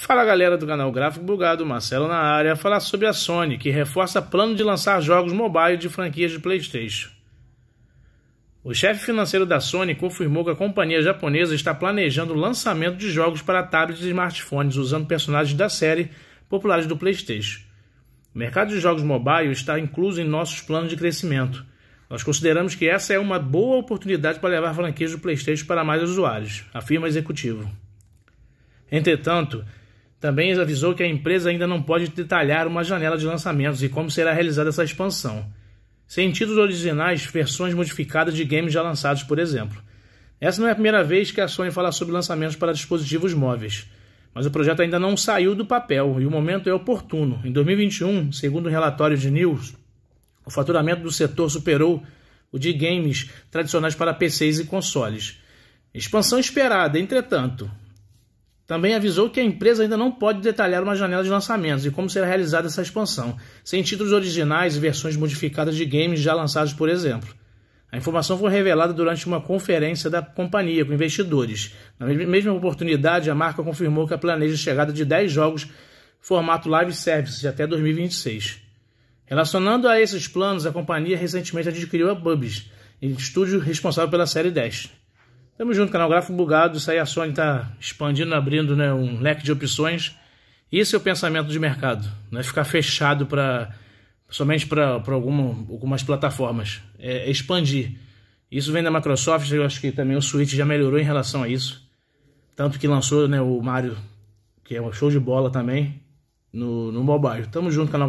Fala galera do canal Gráfico Bugado, Marcelo na área, falar sobre a Sony, que reforça plano de lançar jogos mobile de franquias de Playstation. O chefe financeiro da Sony confirmou que a companhia japonesa está planejando o lançamento de jogos para tablets e smartphones usando personagens da série populares do Playstation. O mercado de jogos mobile está incluso em nossos planos de crescimento. Nós consideramos que essa é uma boa oportunidade para levar franquias do Playstation para mais usuários, afirma o executivo. Entretanto, também avisou que a empresa ainda não pode detalhar uma janela de lançamentos e como será realizada essa expansão, sem títulos originais, versões modificadas de games já lançados, por exemplo. Essa não é a primeira vez que a Sony fala sobre lançamentos para dispositivos móveis, mas o projeto ainda não saiu do papel e o momento é oportuno. Em 2021, segundo o relatório de News, o faturamento do setor superou o de games tradicionais para PCs e consoles. Expansão esperada, entretanto, também avisou que a empresa ainda não pode detalhar uma janela de lançamentos e como será realizada essa expansão, sem títulos originais e versões modificadas de games já lançados, por exemplo. A informação foi revelada durante uma conferência da companhia com investidores. Na mesma oportunidade, a marca confirmou que planeja a chegada de 10 jogos formato live service até 2026. Relacionando a esses planos, a companhia recentemente adquiriu a Bubs, estúdio responsável pela série 10. Tamo junto, canal Gráfico Bugado. Isso aí a Sony tá expandindo, abrindo né, um leque de opções. Esse é o pensamento de mercado, não é ficar fechado para somente para alguma, algumas plataformas, é, é expandir. Isso vem da Microsoft, eu acho que também o Switch já melhorou em relação a isso. Tanto que lançou né, o Mario, que é um show de bola também, no, no mobile. Tamo junto, canal.